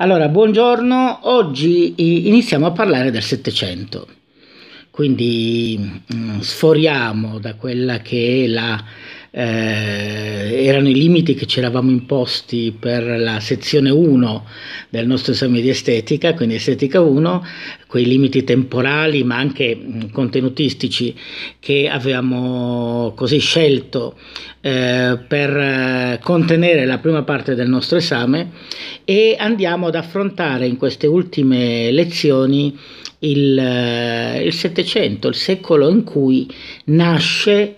Allora, buongiorno, oggi iniziamo a parlare del Settecento, quindi mm, sforiamo da quella che è la eh, erano i limiti che ci eravamo imposti per la sezione 1 del nostro esame di estetica, quindi estetica 1, quei limiti temporali ma anche contenutistici che avevamo così scelto eh, per eh, contenere la prima parte del nostro esame e andiamo ad affrontare in queste ultime lezioni il, eh, il Settecento, il secolo in cui nasce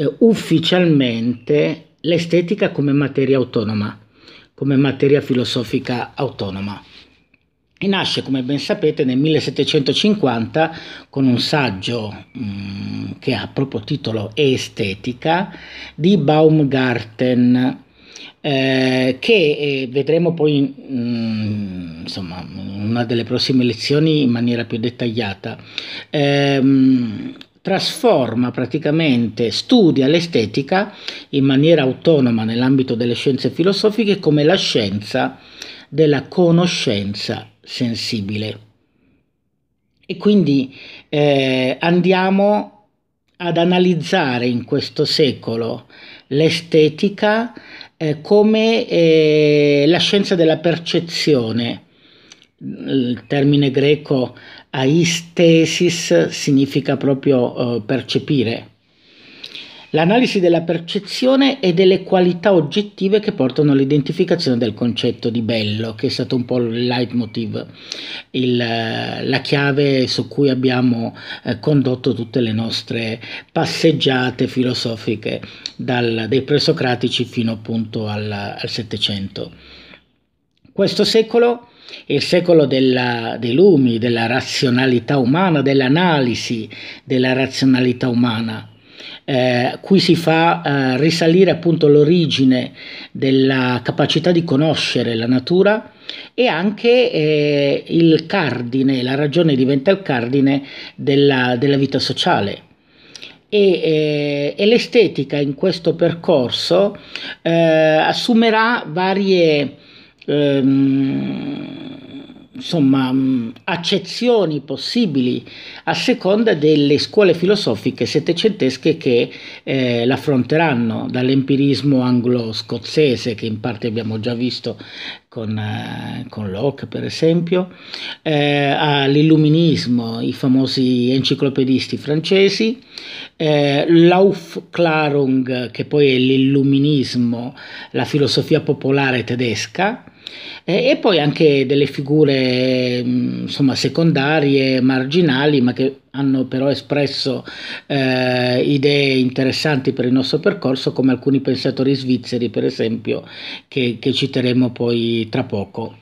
eh, ufficialmente l'estetica come materia autonoma, come materia filosofica autonoma. E nasce, come ben sapete, nel 1750 con un saggio mh, mm, che ha proprio titolo Estetica di Baumgarten. Eh, che eh, vedremo poi mh, mm, insomma, in una delle prossime lezioni in maniera più dettagliata. Eh, trasforma praticamente, studia l'estetica in maniera autonoma nell'ambito delle scienze filosofiche come la scienza della conoscenza sensibile. E quindi eh, andiamo ad analizzare in questo secolo l'estetica eh, come eh, la scienza della percezione, il termine greco aistesis significa proprio eh, percepire. L'analisi della percezione e delle qualità oggettive che portano all'identificazione del concetto di bello, che è stato un po' il leitmotiv, il, eh, la chiave su cui abbiamo eh, condotto tutte le nostre passeggiate filosofiche dal, dai presocratici fino appunto al Settecento. Questo secolo il secolo della, dei lumi, della razionalità umana, dell'analisi della razionalità umana. Eh, qui si fa eh, risalire appunto l'origine della capacità di conoscere la natura e anche eh, il cardine, la ragione diventa il cardine della, della vita sociale. E, eh, e, l'estetica in questo percorso eh, assumerà varie ehm, insomma, mm, accezioni possibili a seconda delle scuole filosofiche settecentesche che eh, l'affronteranno, dall'empirismo anglo-scozzese che in parte abbiamo già visto con, eh, con Locke per esempio, eh, all'illuminismo, i famosi enciclopedisti francesi, eh, l'Aufklärung che poi è l'illuminismo, la filosofia popolare tedesca, eh, e poi anche delle figure mm, insomma, secondarie, marginali, ma che hanno però espresso eh, idee interessanti per il nostro percorso, come alcuni pensatori svizzeri, per esempio, che, che citeremo poi tra poco.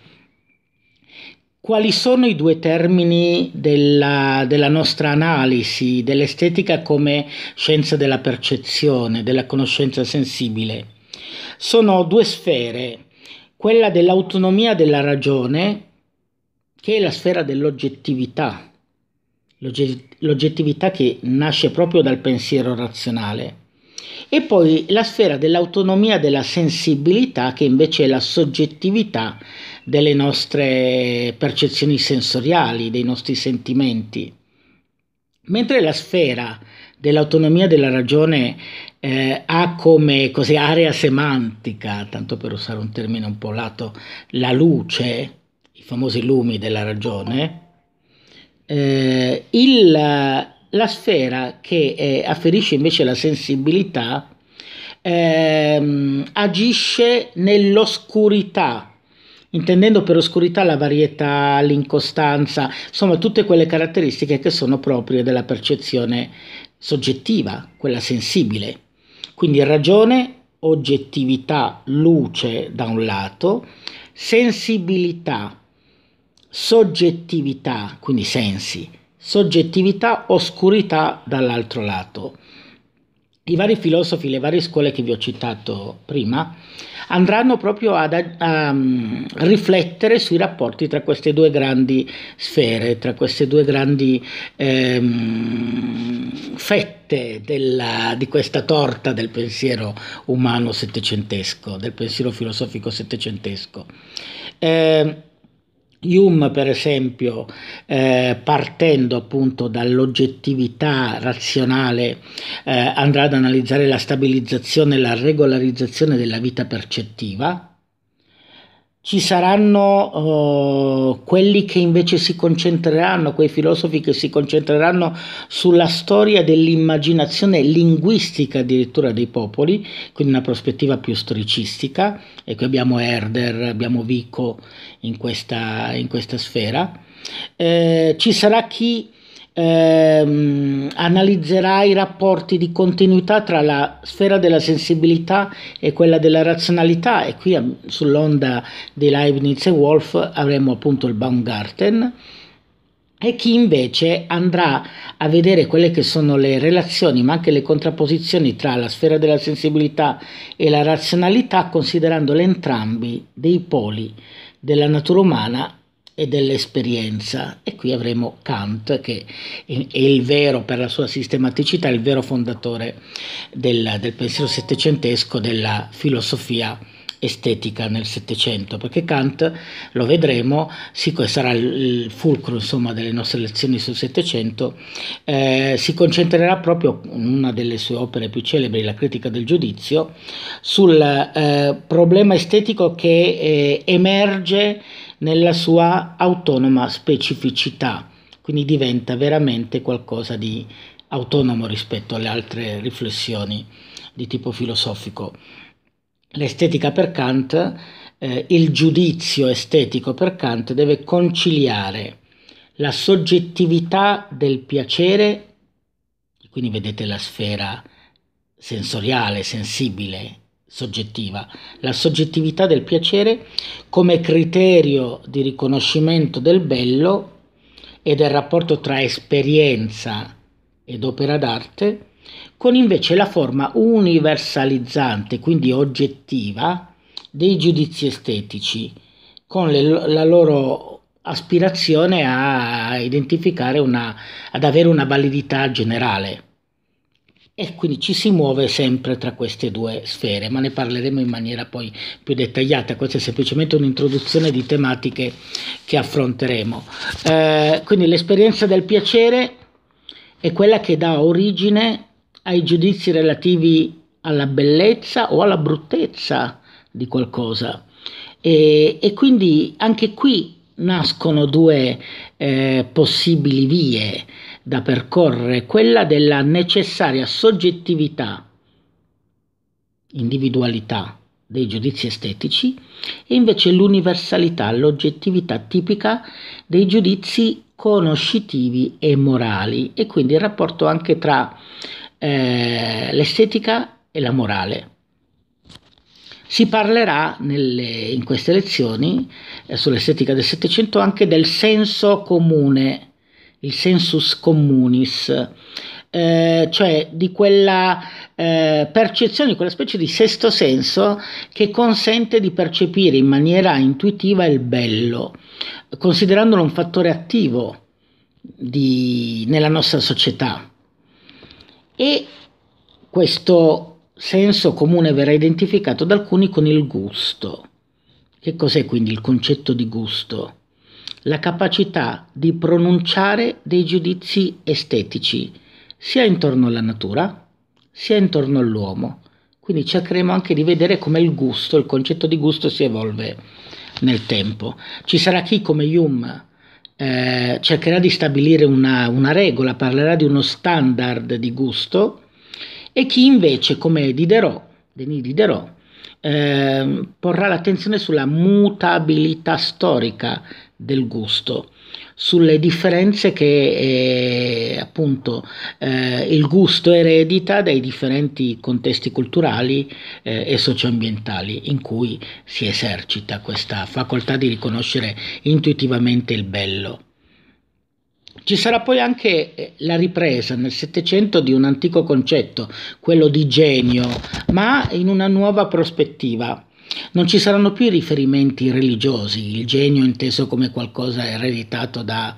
Quali sono i due termini della, della, nostra analisi dell'estetica come scienza della percezione, della conoscenza sensibile? Sono due sfere quella dell'autonomia della ragione, che è la sfera dell'oggettività, l'oggettività che nasce proprio dal pensiero razionale, e poi la sfera dell'autonomia della sensibilità, che invece è la soggettività delle nostre percezioni sensoriali, dei nostri sentimenti. Mentre la sfera dell'autonomia della ragione eh, ha come così, area semantica, tanto per usare un termine un po' lato, la luce, i famosi lumi della ragione, eh, il, la sfera che eh, afferisce invece la sensibilità ehm, agisce nell'oscurità intendendo per oscurità la varietà, l'incostanza, insomma tutte quelle caratteristiche che sono proprie della percezione soggettiva, quella sensibile. Quindi ragione, oggettività, luce da un lato, sensibilità, soggettività, quindi sensi, soggettività, oscurità dall'altro lato i vari filosofi, le varie scuole che vi ho citato prima, andranno proprio ad, a, a mm, riflettere sui rapporti tra queste due grandi sfere, tra queste due grandi ehm, fette della, di questa torta del pensiero umano settecentesco, del pensiero filosofico settecentesco. Eh, Hume, per esempio, eh, partendo appunto dall'oggettività razionale, eh, andrà ad analizzare la stabilizzazione e la regolarizzazione della vita percettiva, ci saranno uh, quelli che invece si concentreranno, quei filosofi che si concentreranno sulla storia dell'immaginazione linguistica addirittura dei popoli, quindi una prospettiva più storicistica, e qui abbiamo Herder, abbiamo Vico in questa, in questa sfera. Eh, ci sarà chi ehm, analizzerà i rapporti di continuità tra la sfera della sensibilità e quella della razionalità e qui ehm, sull'onda di Leibniz e Wolff avremo appunto il Baumgarten e chi invece andrà a vedere quelle che sono le relazioni, ma anche le contrapposizioni tra la sfera della sensibilità e la razionalità, considerando entrambi dei poli della natura umana e dell'esperienza e qui avremo Kant che è il vero per la sua sistematicità, il vero fondatore del, del pensiero settecentesco della filosofia estetica nel Settecento, perché Kant, lo vedremo, siccome sarà il fulcro insomma, delle nostre lezioni sul Settecento, eh, si concentrerà proprio in una delle sue opere più celebri, la critica del giudizio, sul eh, problema estetico che eh, emerge nella sua autonoma specificità, quindi diventa veramente qualcosa di autonomo rispetto alle altre riflessioni di tipo filosofico. L'estetica per Kant, eh, il giudizio estetico per Kant deve conciliare la soggettività del piacere, quindi vedete la sfera sensoriale, sensibile soggettiva, la soggettività del piacere come criterio di riconoscimento del bello e del rapporto tra esperienza ed opera d'arte, con invece la forma universalizzante, quindi oggettiva, dei giudizi estetici, con le, la loro aspirazione a identificare una, ad avere una validità generale e quindi ci si muove sempre tra queste due sfere, ma ne parleremo in maniera poi più dettagliata, questa è semplicemente un'introduzione di tematiche che affronteremo. Eh, quindi l'esperienza del piacere è quella che dà origine ai giudizi relativi alla bellezza o alla bruttezza di qualcosa e, e quindi anche qui nascono due eh, possibili vie da percorrere, quella della necessaria soggettività, individualità dei giudizi estetici e invece l'universalità, l'oggettività tipica dei giudizi conoscitivi e morali e quindi il rapporto anche tra eh, l'estetica e la morale. Si parlerà nelle, in queste lezioni eh, sull'estetica del Settecento anche del senso comune il sensus communis, eh, cioè di quella eh, percezione, di quella specie di sesto senso che consente di percepire in maniera intuitiva il bello, considerandolo un fattore attivo di, nella nostra società. E questo senso comune verrà identificato da alcuni con il gusto. Che cos'è quindi il concetto di gusto? la capacità di pronunciare dei giudizi estetici, sia intorno alla natura, sia intorno all'uomo. Quindi cercheremo anche di vedere come il gusto, il concetto di gusto si evolve nel tempo. Ci sarà chi come Hume eh, cercherà di stabilire una, una regola, parlerà di uno standard di gusto, e chi invece come Diderot, Denis Diderot, Ehm, porrà l'attenzione sulla mutabilità storica del gusto, sulle differenze che eh, appunto eh, il gusto eredita dai differenti contesti culturali eh, e socioambientali in cui si esercita questa facoltà di riconoscere intuitivamente il bello. Ci sarà poi anche eh, la ripresa nel Settecento di un antico concetto, quello di genio, ma in una nuova prospettiva. Non ci saranno più riferimenti religiosi, il genio inteso come qualcosa ereditato da,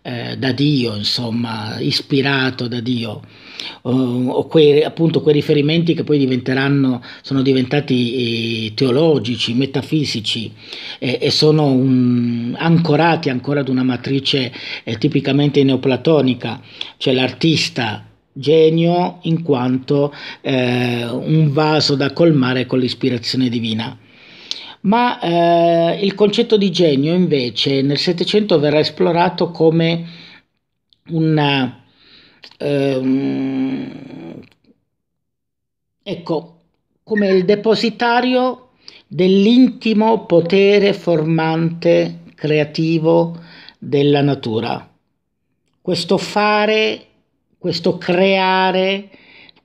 eh, da Dio, insomma, ispirato da Dio Ehm, o, quei, appunto quei riferimenti che poi diventeranno, sono diventati eh, teologici, metafisici eh, e sono un, ancorati ancora ad una matrice eh, tipicamente neoplatonica, cioè l'artista genio in quanto eh, un vaso da colmare con l'ispirazione divina ma eh, il concetto di genio invece nel Settecento verrà esplorato come una, ehm, ecco, come il depositario dell'intimo potere formante creativo della natura. Questo fare, questo creare,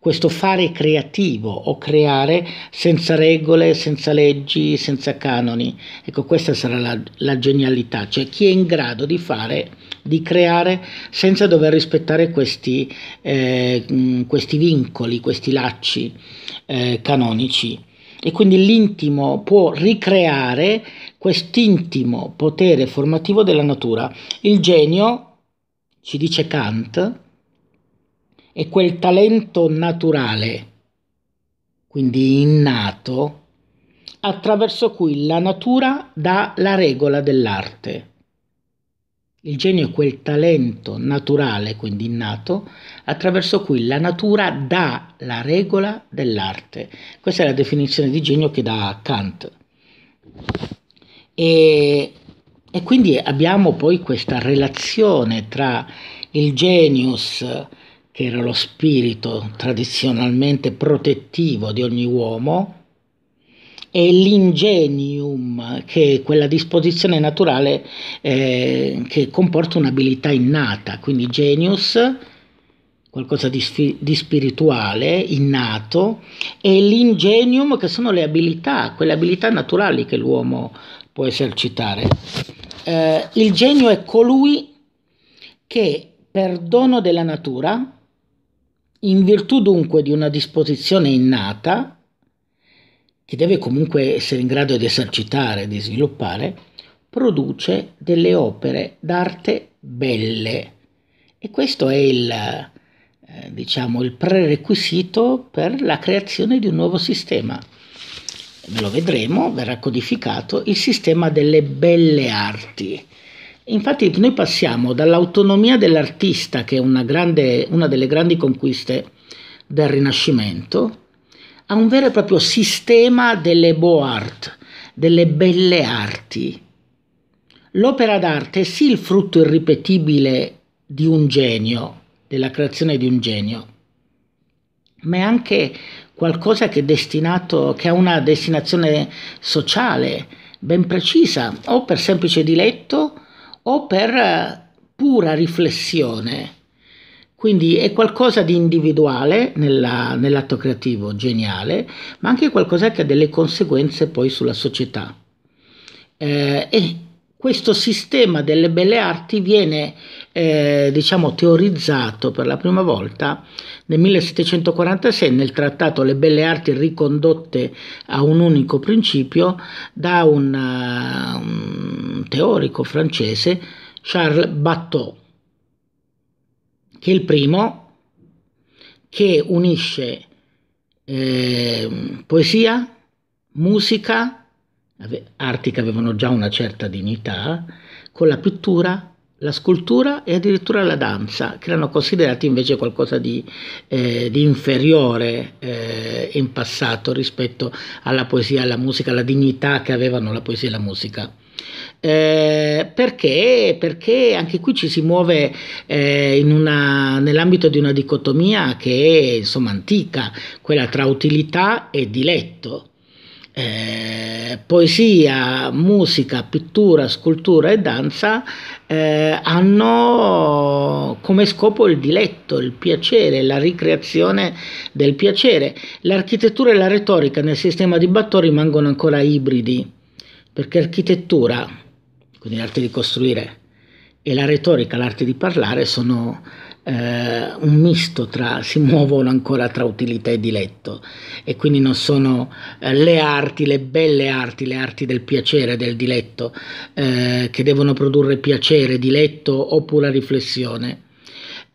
questo fare creativo o creare senza regole, senza leggi, senza canoni. Ecco, questa sarà la, la genialità, cioè chi è in grado di fare, di creare senza dover rispettare questi, eh, mm, questi vincoli, questi lacci eh, canonici e quindi l'intimo può ricreare quest'intimo potere formativo della natura. Il genio, ci dice Kant, è quel talento naturale, quindi innato, attraverso cui la natura dà la regola dell'arte. Il genio è quel talento naturale, quindi innato, attraverso cui la natura dà la regola dell'arte. Questa è la definizione di genio che dà Kant. E, e quindi abbiamo poi questa relazione tra il genius, che era lo spirito tradizionalmente protettivo di ogni uomo, e l'ingenium, che è quella disposizione naturale eh, che comporta un'abilità innata, quindi genius, qualcosa di, sfi- di, spirituale, innato, e l'ingenium, che sono le abilità, quelle abilità naturali che l'uomo può esercitare. Eh, il genio è colui che per dono della natura in virtù dunque di una disposizione innata, che deve comunque essere in grado di esercitare, di sviluppare, produce delle opere d'arte belle. E questo è il, eh, diciamo, il prerequisito per la creazione di un nuovo sistema. Lo vedremo, verrà codificato il sistema delle belle arti. Infatti noi passiamo dall'autonomia dell'artista, che è una, grande, una delle grandi conquiste del Rinascimento, a un vero e proprio sistema delle beaux art delle belle arti. L'opera d'arte è sì il frutto irripetibile di un genio, della creazione di un genio, ma è anche qualcosa che, che ha una destinazione sociale ben precisa, o per semplice diletto, o per eh, pura riflessione. Quindi è qualcosa di individuale nella, nell'atto creativo, geniale, ma anche qualcosa che ha delle conseguenze poi sulla società. Eh, e questo sistema delle belle arti viene eh, diciamo, teorizzato per la prima volta nel 1746 nel trattato Le belle arti ricondotte a un unico principio da un, eh, un teorico francese Charles Bateau, che è il primo che unisce eh, poesia, musica, arti che avevano già una certa dignità, con la pittura, la scultura e addirittura la danza, che erano considerati invece qualcosa di, eh, di inferiore eh, in passato rispetto alla poesia, alla musica, alla dignità che avevano la poesia e la musica. Eh, perché? Perché anche qui ci si muove eh, una, nell'ambito di una dicotomia che è insomma antica, quella tra utilità e diletto eh, poesia, musica, pittura, scultura e danza eh, hanno come scopo il diletto, il piacere, la ricreazione del piacere. L'architettura e la retorica nel sistema di Battò rimangono ancora ibridi, perché architettura, quindi l'arte di costruire, e la retorica, l'arte di parlare, sono eh, un misto tra, si muovono ancora tra utilità e diletto e quindi non sono eh, le arti, le belle arti, le arti del piacere, del diletto, eh, che devono produrre piacere, diletto o pura riflessione.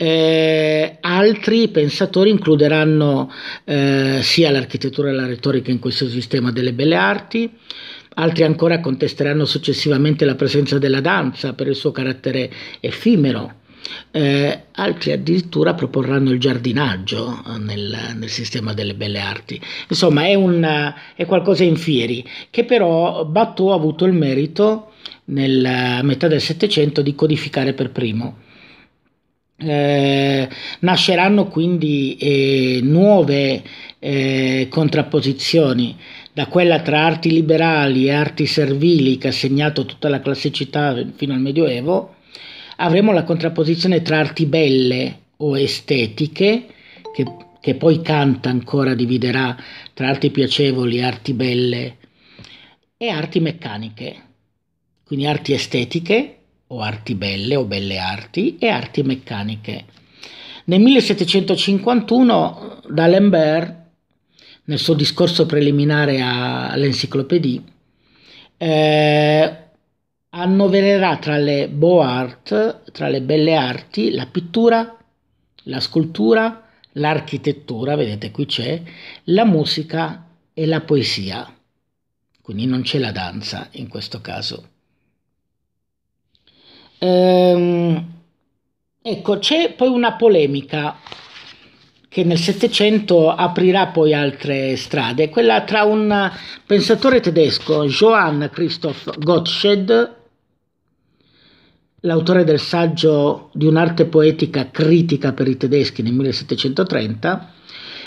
Eh, altri pensatori includeranno eh, sia l'architettura e la retorica in questo sistema delle belle arti, Altri ancora contesteranno successivamente la presenza della danza per il suo carattere effimero, eh, altri addirittura proporranno il giardinaggio eh, nel, nel, sistema delle belle arti. Insomma, è, un, è qualcosa in fieri che però Watteau ha avuto il merito nella metà del Settecento di codificare per primo. Eh, nasceranno quindi eh, nuove eh, contrapposizioni da quella tra arti liberali e arti servili che ha segnato tutta la classicità fino al Medioevo avremo la contrapposizione tra arti belle o estetiche, che, che poi Kant ancora dividerà tra arti piacevoli, arti belle e arti meccaniche, quindi arti estetiche o arti belle o belle arti e arti meccaniche. Nel 1751 D'Alembert, nel suo discorso preliminare all'Encyclopédie, eh, annovererà tra le beaux art, tra le belle arti, la pittura, la scultura, l'architettura, vedete qui c'è, la musica e la poesia. Quindi non c'è la danza in questo caso. Ehm, ecco, c'è poi una polemica che nel Settecento aprirà poi altre strade, quella tra un pensatore tedesco, Johann Christoph Gottsched, l'autore del saggio di un'arte poetica critica per i tedeschi nel 1730,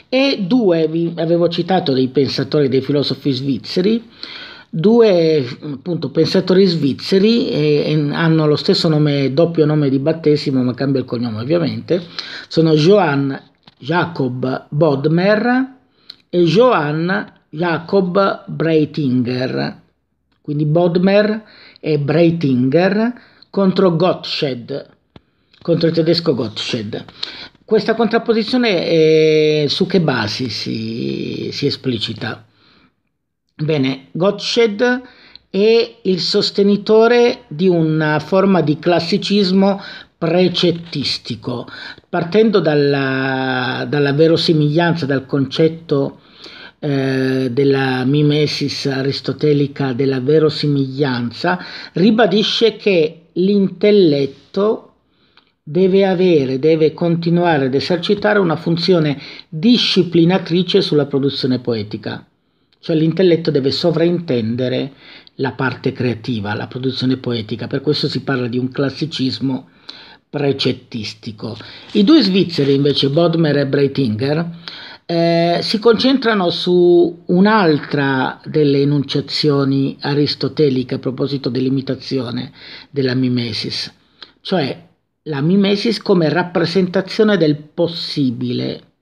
e due, vi avevo citato dei pensatori, dei filosofi svizzeri, due appunto, pensatori svizzeri eh, hanno lo stesso nome, doppio nome di battesimo, ma cambia il cognome ovviamente, sono Johann Jacob Bodmer e Johann Jacob Breitinger, quindi Bodmer e Breitinger contro Gottsched, contro il tedesco Gottsched. Questa contrapposizione è, eh, su che basi si, si esplicita? Bene, Gottsched è il sostenitore di una forma di classicismo precettistico, partendo dalla, dalla verosimiglianza, dal concetto eh, della mimesis aristotelica della verosimiglianza, ribadisce che l'intelletto deve avere, deve continuare ad esercitare una funzione disciplinatrice sulla produzione poetica. Cioè l'intelletto deve sovraintendere la parte creativa, la produzione poetica, per questo si parla di un classicismo precettistico. I due svizzeri invece, Bodmer e Breitinger, eh, si concentrano su un'altra delle enunciazioni aristoteliche a proposito dell'imitazione della mimesis, cioè la mimesis come rappresentazione del possibile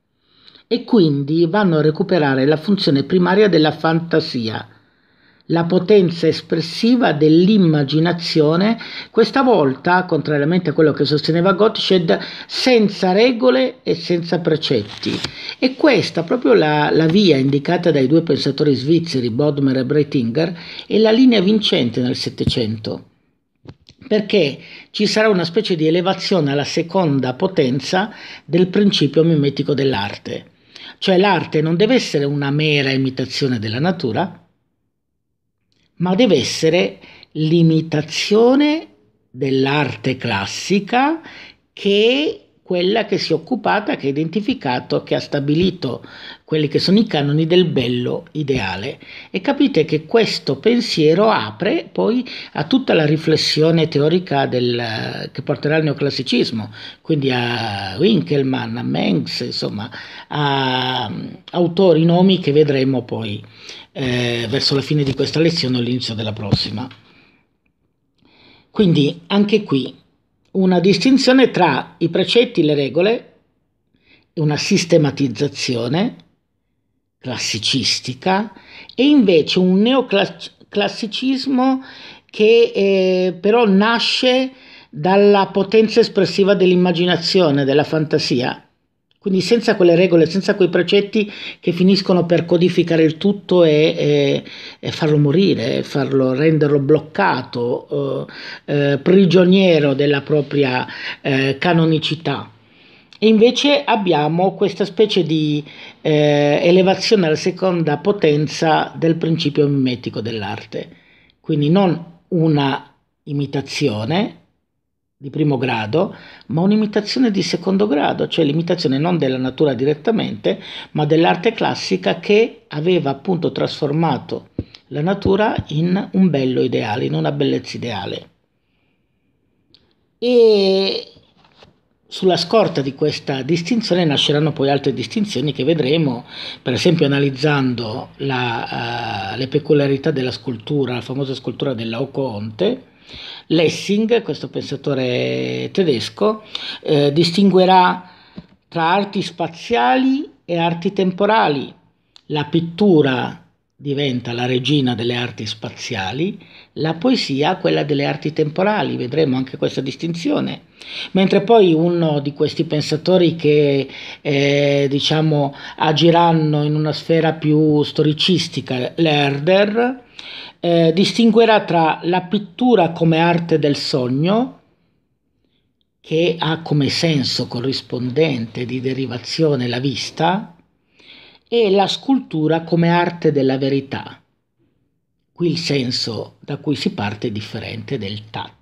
e quindi vanno a recuperare la funzione primaria della fantasia la potenza espressiva dell'immaginazione, questa volta, contrariamente a quello che sosteneva Gottsched, senza regole e senza precetti. E questa, proprio la, la via indicata dai due pensatori svizzeri, Bodmer e Breitinger, è la linea vincente nel Settecento perché ci sarà una specie di elevazione alla seconda potenza del principio mimetico dell'arte. Cioè l'arte non deve essere una mera imitazione della natura, ma deve essere l'imitazione dell'arte classica che è quella che si è occupata, che ha identificato, che ha stabilito quelli che sono i canoni del bello ideale. E capite che questo pensiero apre poi a tutta la riflessione teorica del, che porterà al neoclassicismo, quindi a Winkelmann, a Mengs, insomma, a mm, autori, nomi che vedremo poi eh, verso la fine di questa lezione o l'inizio della prossima. Quindi anche qui una distinzione tra i precetti, e le regole, una sistematizzazione classicistica e invece un neoclassicismo che eh, però nasce dalla potenza espressiva dell'immaginazione, della fantasia, quindi senza quelle regole, senza quei precetti che finiscono per codificare il tutto e, e, e farlo morire, farlo, renderlo bloccato, eh, eh, prigioniero della propria eh, canonicità. E invece abbiamo questa specie di eh, elevazione alla seconda potenza del principio mimetico dell'arte. Quindi non una imitazione, di primo grado, ma un'imitazione di secondo grado, cioè l'imitazione non della natura direttamente, ma dell'arte classica che aveva appunto trasformato la natura in un bello ideale, in una bellezza ideale. E sulla scorta di questa distinzione nasceranno poi altre distinzioni che vedremo, per esempio analizzando la, uh, le peculiarità della scultura, la famosa scultura dell'Aoconte, Lessing, questo pensatore tedesco, eh, distinguerà tra arti spaziali e arti temporali. La pittura diventa la regina delle arti spaziali, la poesia quella delle arti temporali, vedremo anche questa distinzione. Mentre poi uno di questi pensatori che eh, diciamo agiranno in una sfera più storicistica, Lerder, eh, distinguerà tra la pittura come arte del sogno, che ha come senso corrispondente di derivazione la vista, e la scultura come arte della verità. Qui il senso da cui si parte è differente del tatto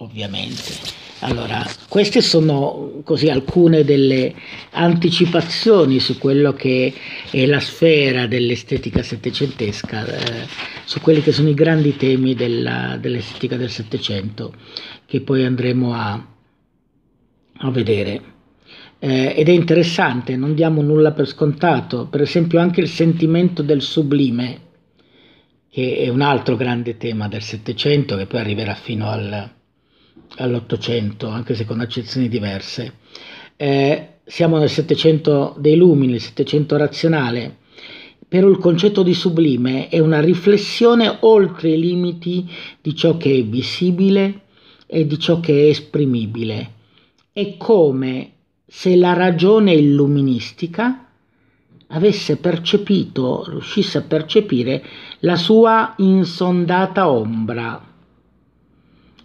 ovviamente. Allora, queste sono così alcune delle anticipazioni su quello che è la sfera dell'estetica settecentesca, eh, su quelli che sono i grandi temi della, dell'estetica del Settecento, che poi andremo a, a vedere. Eh, ed è interessante, non diamo nulla per scontato, per esempio anche il sentimento del sublime, che è un altro grande tema del Settecento, che poi arriverà fino al all'Ottocento, anche se con accezioni diverse. Eh, siamo nel Settecento dei Lumini, il Settecento razionale. Però il concetto di sublime è una riflessione oltre i limiti di ciò che è visibile e di ciò che è esprimibile. È come se la ragione illuministica avesse percepito, riuscisse a percepire la sua insondata ombra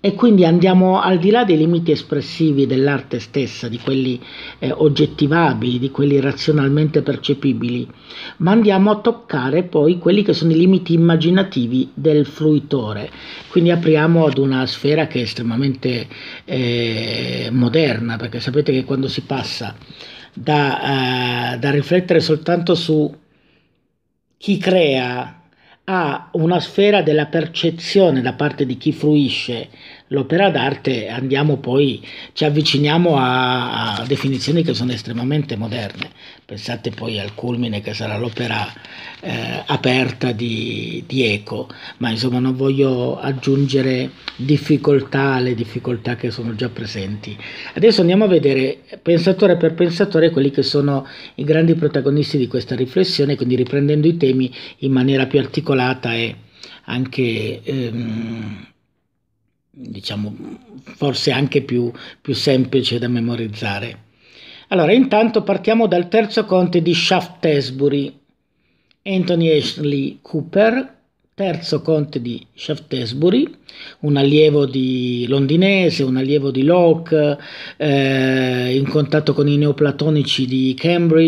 e quindi andiamo al di là dei limiti espressivi dell'arte stessa, di quelli eh, oggettivabili, di quelli razionalmente percepibili, ma andiamo a toccare poi quelli che sono i limiti immaginativi del fruitore. Quindi apriamo ad una sfera che è estremamente eh, moderna, perché sapete che quando si passa da, eh, da riflettere soltanto su chi crea a una sfera della percezione da parte di chi fruisce l'opera d'arte andiamo poi, ci avviciniamo a, a, definizioni che sono estremamente moderne. Pensate poi al culmine che sarà l'opera eh, aperta di, di Eco, ma insomma non voglio aggiungere difficoltà alle difficoltà che sono già presenti. Adesso andiamo a vedere pensatore per pensatore quelli che sono i grandi protagonisti di questa riflessione, quindi riprendendo i temi in maniera più articolata e anche... Ehm, diciamo, forse anche più, più semplice da memorizzare. Allora, intanto partiamo dal terzo conte di Shaftesbury, Anthony Ashley Cooper, terzo conte di Shaftesbury, un allievo di londinese, un allievo di Locke, eh, in contatto con i neoplatonici di Cambridge.